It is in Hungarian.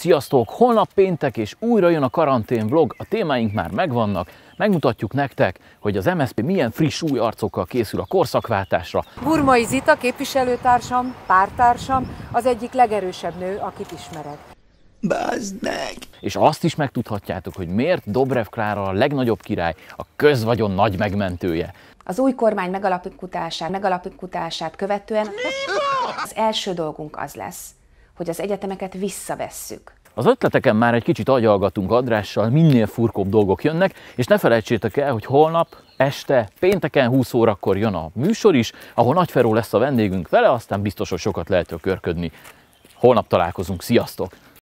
Sziasztok! Holnap péntek és újra jön a karantén vlog, a témáink már megvannak, megmutatjuk nektek, hogy az MSZP milyen friss új arcokkal készül a korszakváltásra. Burmai Zita képviselőtársam, pártársam, az egyik legerősebb nő, akit ismerek. Báznek! És azt is megtudhatjátok, hogy miért Dobrev Klára a legnagyobb király, a közvagyon nagy megmentője. Az új kormány megalapítását, megalapítását követően az első dolgunk az lesz, hogy az egyetemeket visszavesszük. Az ötleteken már egy kicsit agyalgatunk Andrással, minél furkóbb dolgok jönnek, és ne felejtsétek el, hogy holnap este, pénteken 20 órakor jön a műsor is, ahol Nagyferó lesz a vendégünk vele, aztán biztos, hogy sokat lehet körködni. Holnap találkozunk, sziasztok!